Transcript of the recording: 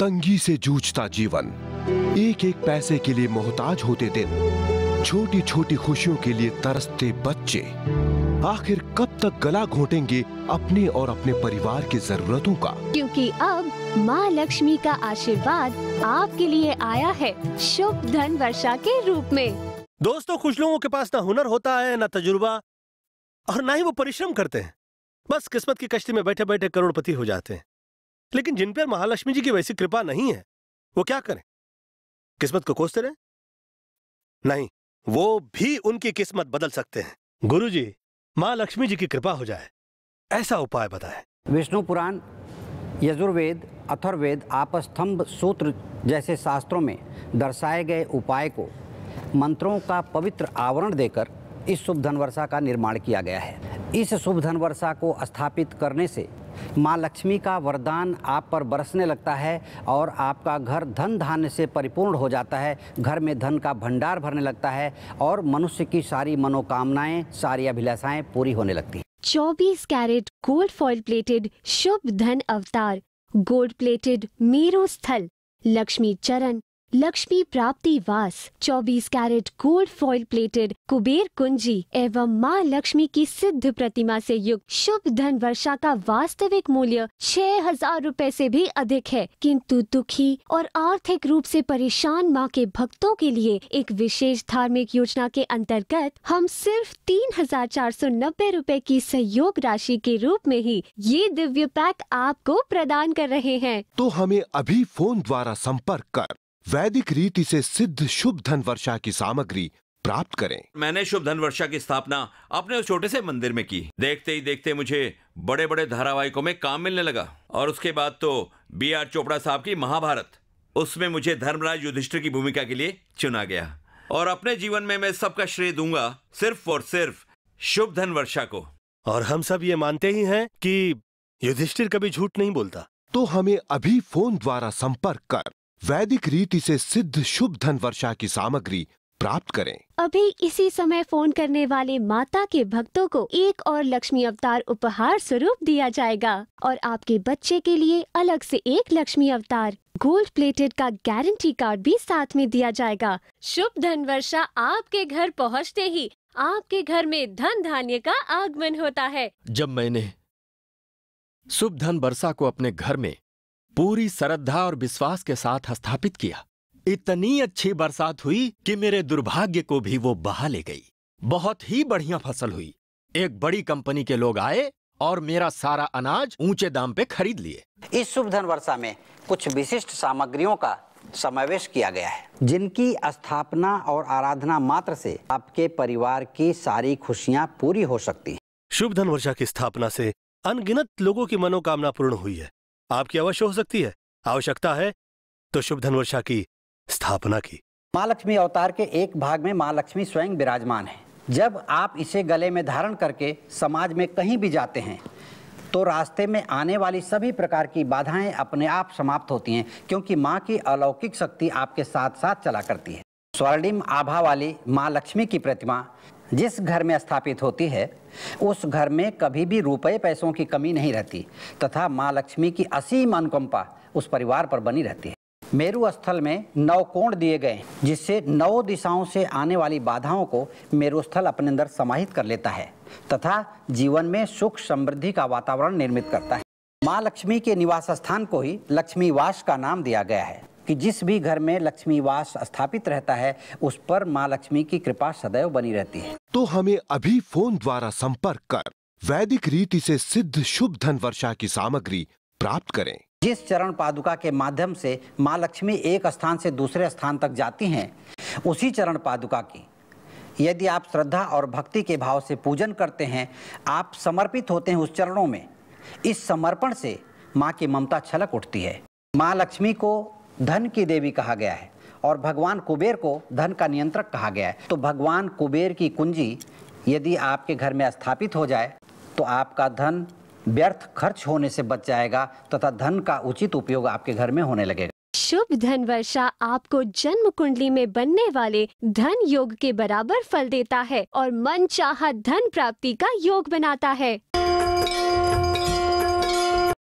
तंगी से जूझता जीवन एक एक पैसे के लिए मोहताज होते दिन छोटी छोटी खुशियों के लिए तरसते बच्चे आखिर कब तक गला घोटेंगे अपने और अपने परिवार की जरूरतों का क्योंकि अब माँ लक्ष्मी का आशीर्वाद आपके लिए आया है शुभ धन वर्षा के रूप में दोस्तों कुछ लोगों के पास ना हुनर होता है ना तजुर्बा और ना ही वो परिश्रम करते हैं बस किस्मत की कश्ती में बैठे बैठे करोड़पति हो जाते हैं लेकिन जिन पर महालक्ष्मी जी की वैसी कृपा नहीं है वो क्या करें किस्मत को कोसते रहे नहीं वो भी उनकी किस्मत बदल सकते हैं गुरु जी माँ लक्ष्मी जी की कृपा हो जाए ऐसा उपाय बताए विष्णु पुराण यजुर्वेद अथर्वेद आपस्तंभ सूत्र जैसे शास्त्रों में दर्शाए गए उपाय को मंत्रों का पवित्र आवरण देकर इस शुभ धन वर्षा का निर्माण किया गया है इस शुभ धन वर्षा को स्थापित करने से माँ लक्ष्मी का वरदान आप पर बरसने लगता है और आपका घर धन धान्य से परिपूर्ण हो जाता है घर में धन का भंडार भरने लगता है और मनुष्य की सारी मनोकामनाएं सारी अभिलाषाएं पूरी होने लगती है चौबीस कैरेट गोल्ड फॉइल प्लेटेड शुभ धन अवतार गोल्ड प्लेटेड मेरू स्थल लक्ष्मी चरण लक्ष्मी प्राप्ति वास 24 carat gold foil plated Kuber कुंजी एवं मां लक्ष्मी की सिद्ध प्रतिमा से युक्त शुभ धन वर्षा का वास्तविक मूल्य छह हजार रूपए ऐसी भी अधिक है किंतु दुखी और आर्थिक रूप से परेशान मां के भक्तों के लिए एक विशेष धार्मिक योजना के अंतर्गत हम सिर्फ तीन हजार चार सौ नब्बे रूपए की सहयोग राशि के रूप में ही ये दिव्य पैक आपको प्रदान कर रहे हैं तो हमें अभी फोन द्वारा संपर्क कर वैदिक रीति से सिद्ध शुभ धन वर्षा की सामग्री प्राप्त करें मैंने शुभ धन वर्षा की स्थापना अपने उस छोटे से मंदिर में की देखते ही देखते मुझे बड़े बड़े धारावाहिकों में काम मिलने लगा और उसके बाद तो बी आर चोपड़ा साहब की महाभारत उसमें मुझे धर्मराज युधिष्ठिर की भूमिका के लिए चुना गया और अपने जीवन में मैं सबका श्रेय दूंगा सिर्फ और सिर्फ शुभ धन वर्षा को और हम सब ये मानते ही हैं कि युधिष्ठिर कभी झूठ नहीं बोलता तो हमें अभी फोन द्वारा संपर्क कर वैदिक रीति से सिद्ध शुभ धन वर्षा की सामग्री प्राप्त करें अभी इसी समय फोन करने वाले माता के भक्तों को एक और लक्ष्मी अवतार उपहार स्वरूप दिया जाएगा और आपके बच्चे के लिए अलग से एक लक्ष्मी अवतार गोल्ड प्लेटेड का गारंटी कार्ड भी साथ में दिया जाएगा शुभ धन वर्षा आपके घर पहुंचते ही आपके घर में धन धान्य का आगमन होता है जब मैंने शुभ धन वर्षा को अपने घर में पूरी श्रद्धा और विश्वास के साथ स्थापित किया इतनी अच्छी बरसात हुई कि मेरे दुर्भाग्य को भी वो बहा ले गई बहुत ही बढ़िया फसल हुई एक बड़ी कंपनी के लोग आए और मेरा सारा अनाज ऊंचे दाम पे खरीद लिए इस शुभ धन वर्षा में कुछ विशिष्ट सामग्रियों का समावेश किया गया है जिनकी स्थापना और आराधना मात्र से आपके परिवार की सारी खुशियाँ पूरी हो सकती शुभ धन वर्षा की स्थापना से अनगिनत लोगों की मनोकामना पूर्ण हुई है आपकी अवश्य हो सकती है आवश्यकता है तो शुभ धनवर्षा की स्थापना की माँ लक्ष्मी अवतार के एक भाग में माँ लक्ष्मी स्वयं विराजमान है जब आप इसे गले में धारण करके समाज में कहीं भी जाते हैं तो रास्ते में आने वाली सभी प्रकार की बाधाएं अपने आप समाप्त होती हैं क्योंकि माँ की अलौकिक शक्ति आपके साथ साथ चला करती है स्वर्णिम आभा वाली माँ लक्ष्मी की प्रतिमा जिस घर में स्थापित होती है उस घर में कभी भी रुपए पैसों की कमी नहीं रहती तथा माँ लक्ष्मी की असीम अनुकंपा उस परिवार पर बनी रहती है मेरु स्थल में नौ कोण दिए गए जिससे नौ दिशाओं से आने वाली बाधाओं को मेरु स्थल अपने अंदर समाहित कर लेता है तथा जीवन में सुख समृद्धि का वातावरण निर्मित करता है माँ लक्ष्मी के निवास स्थान को ही लक्ष्मीवास का नाम दिया गया है कि जिस भी घर में लक्ष्मी वास स्थापित रहता है उस पर माँ लक्ष्मी की कृपा सदैव बनी रहती है तो हमें अभी फोन द्वारा संपर्क कर वैदिक रीति से सिद्ध शुभ धन वर्षा की सामग्री प्राप्त करें जिस चरण पादुका के माध्यम से माँ लक्ष्मी एक स्थान से दूसरे स्थान तक जाती हैं उसी चरण पादुका की यदि आप श्रद्धा और भक्ति के भाव से पूजन करते हैं आप समर्पित होते हैं उस चरणों में इस समर्पण से माँ की ममता छलक उठती है माँ लक्ष्मी को धन की देवी कहा गया है और भगवान कुबेर को धन का नियंत्रक कहा गया है तो भगवान कुबेर की कुंजी यदि आपके घर में स्थापित हो जाए तो आपका धन व्यर्थ खर्च होने से बच जाएगा तथा तो धन का उचित उपयोग आपके घर में होने लगेगा शुभ धन वर्षा आपको जन्म कुंडली में बनने वाले धन योग के बराबर फल देता है और मन चाह धन प्राप्ति का योग बनाता है